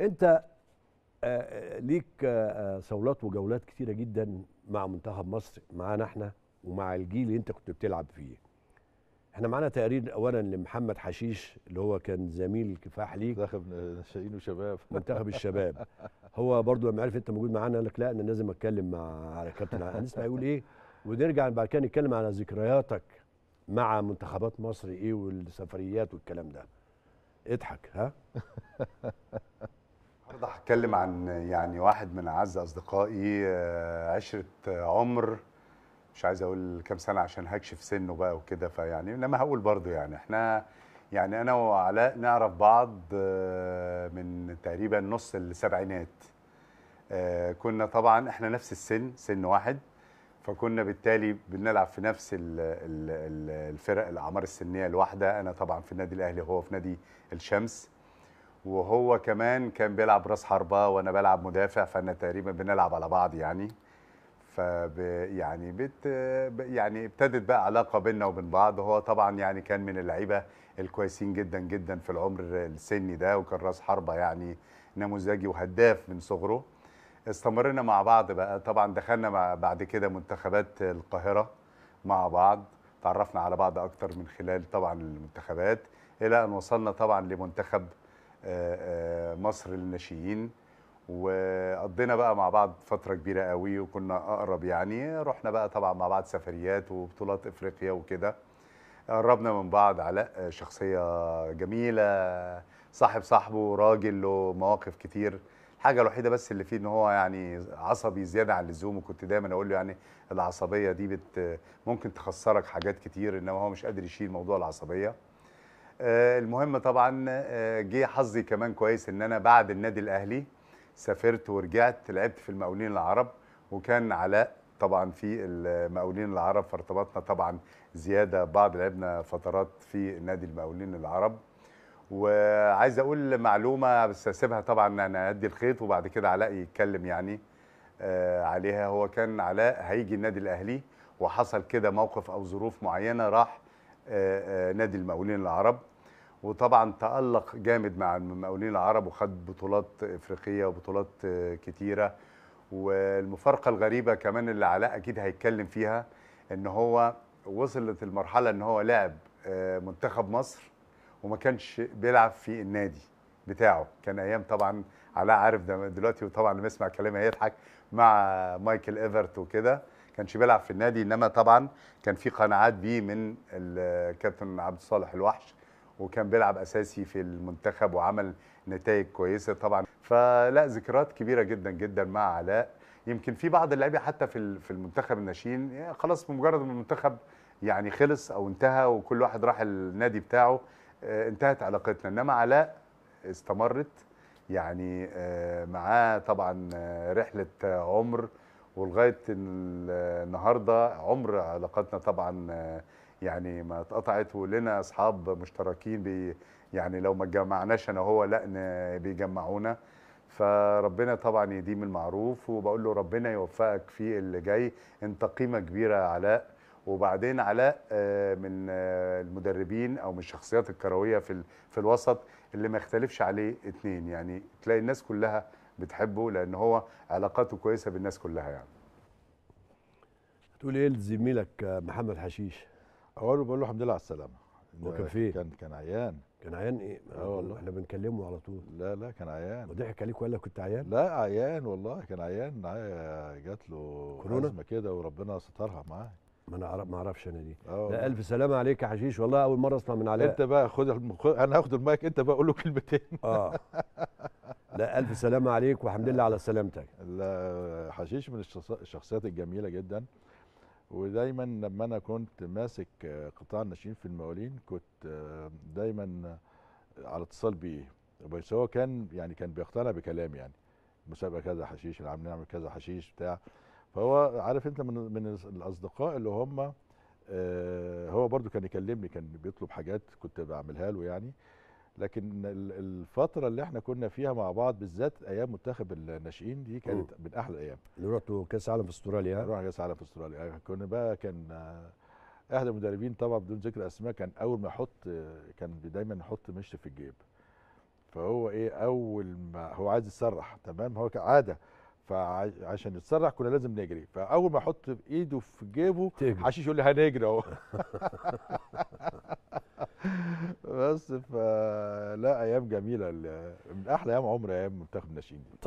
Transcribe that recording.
انت آه، آه، ليك آه، صولات وجولات كتيره جدا مع منتخب مصر معانا احنا ومع الجيل اللي انت كنت بتلعب فيه احنا معانا تقرير اولا لمحمد حشيش اللي هو كان زميل كفاح ليك منتخب ناشئين وشباب منتخب الشباب هو برضو لما عرف انت موجود معانا قال لك لا انا لازم اتكلم مع كابتن هنسمع يقول ايه ونرجع بعد كده نتكلم على ذكرياتك مع منتخبات مصر ايه والسفريات والكلام ده اضحك ها بتكلم عن يعني واحد من اعز اصدقائي آه، عشره عمر مش عايز اقول كام سنه عشان هكشف سنه بقى وكده فيعني انما هقول برضو يعني احنا يعني انا وعلاء نعرف بعض آه، من تقريبا نص السبعينات آه، كنا طبعا احنا نفس السن سن واحد فكنا بالتالي بنلعب في نفس الفرق الاعمار السنيه الواحده انا طبعا في النادي الاهلي وهو في نادي الشمس وهو كمان كان بيلعب راس حربه وانا بلعب مدافع فانا تقريبا بنلعب على بعض يعني ف يعني بت يعني ابتدت بقى علاقه بيننا وبين بعض هو طبعا يعني كان من اللعيبه الكويسين جدا جدا في العمر السني ده وكان راس حربه يعني نموذجي وهداف من صغره استمرنا مع بعض بقى طبعا دخلنا مع بعد كده منتخبات القاهره مع بعض تعرفنا على بعض اكتر من خلال طبعا المنتخبات الى ان وصلنا طبعا لمنتخب آه، آه، مصر للناشئين وقضينا بقى مع بعض فتره كبيره قوي وكنا اقرب يعني رحنا بقى طبعا مع بعض سفريات وبطولات افريقيا وكده قربنا من بعض علاء شخصيه جميله صاحب صاحبه راجل له مواقف كتير الحاجه الوحيده بس اللي فيه ان هو يعني عصبي زياده عن اللزوم وكنت دايما اقول له يعني العصبيه دي بت ممكن تخسرك حاجات كتير انما هو مش قادر يشيل موضوع العصبيه آه، المهم طبعا آه، جه حظي كمان كويس ان انا بعد النادي الاهلي سافرت ورجعت لعبت في المقاولين العرب وكان علاء طبعا في المقاولين العرب فارتبطنا طبعا زياده بعض لعبنا فترات في نادي المقاولين العرب وعايز اقول معلومه بس اسيبها طبعا انا ادي الخيط وبعد كده علاء يتكلم يعني آه، عليها هو كان علاء هيجي النادي الاهلي وحصل كده موقف او ظروف معينه راح نادي المقاولين العرب وطبعا تألق جامد مع المقاولين العرب وخد بطولات افريقيه وبطولات كتيره والمفارقه الغريبه كمان اللي علاء اكيد هيتكلم فيها ان هو وصلت المرحله ان هو لعب آه، منتخب مصر وما كانش بيلعب في النادي بتاعه كان ايام طبعا علاء عارف ده دلوقتي وطبعا لما يسمع كلامي هيضحك مع مايكل ايفرت وكده كانش بيلعب في النادي انما طبعا كان في قناعات بيه من الكابتن عبد الصالح الوحش وكان بيلعب اساسي في المنتخب وعمل نتائج كويسه طبعا فلا ذكريات كبيره جدا جدا مع علاء يمكن في بعض اللعيبه حتى في في المنتخب الناشئين يعني خلاص بمجرد ما المنتخب يعني خلص او انتهى وكل واحد راح النادي بتاعه آه، انتهت علاقتنا انما علاء استمرت يعني آه، معاه طبعا آه، رحله عمر ولغايه النهارده عمر علاقتنا طبعا يعني ما اتقطعت ولنا اصحاب مشتركين بي يعني لو ما اتجمعناش انا وهو لا بيجمعونا فربنا طبعا يديم المعروف وبقول له ربنا يوفقك في اللي جاي انت قيمه كبيره يا علاء وبعدين علاء آه، من آه، المدربين او من الشخصيات الكرويه في في الوسط اللي ما يختلفش عليه اثنين يعني تلاقي الناس كلها بتحبه لان هو علاقاته كويسه بالناس كلها يعني تقول ايه لزميلك آه، محمد حشيش اوله بقول له الحمد لله على السلامه هو كان فيه كان كان عيان كان عيان ايه؟ اه والله احنا بنكلمه على طول لا لا كان عيان وضحك عليك وقال لك كنت عيان؟ لا عيان والله كان عيان جات له كورونا ازمه كده وربنا سترها معاه ما انا ما اعرفش انا دي اه لا الف سلامه عليك يا حشيش والله اول مره اسمع من علاء انت بقى خد انا هاخد المايك انت بقى قول له كلمتين اه لا الف سلامه عليك والحمد لله على سلامتك لا حشيش من الشخصيات الجميله جدا ودايما لما انا كنت ماسك آه، قطاع الناشئين في المقاولين كنت آه، دايما آه، على اتصال بيه بس هو كان يعني كان بيقتنع بكلام يعني مسابقه كذا حشيش اللي عم نعمل كذا حشيش بتاع فهو عارف انت من من الاصدقاء اللي هم هو برضو كان يكلمني كان بيطلب حاجات كنت بعملها له يعني لكن الفتره اللي احنا كنا فيها مع بعض بالذات ايام منتخب الناشئين دي كانت من احلى الايام اللي رحتوا كاس عالم في استراليا رحنا كاس عالم في استراليا يعني كنا بقى كان احد المدربين طبعا بدون ذكر اسماء كان اول ما يحط كان دايما يحط مشط في الجيب فهو ايه اول ما هو عايز يتسرح تمام هو كعاده فعشان يتسرح كنا لازم نجري فاول ما احط ايده في جيبه حشيش يقول لي هنجري اهو بس فلا ايام جميله من احلى ايام عمر ايام منتخب الناشئين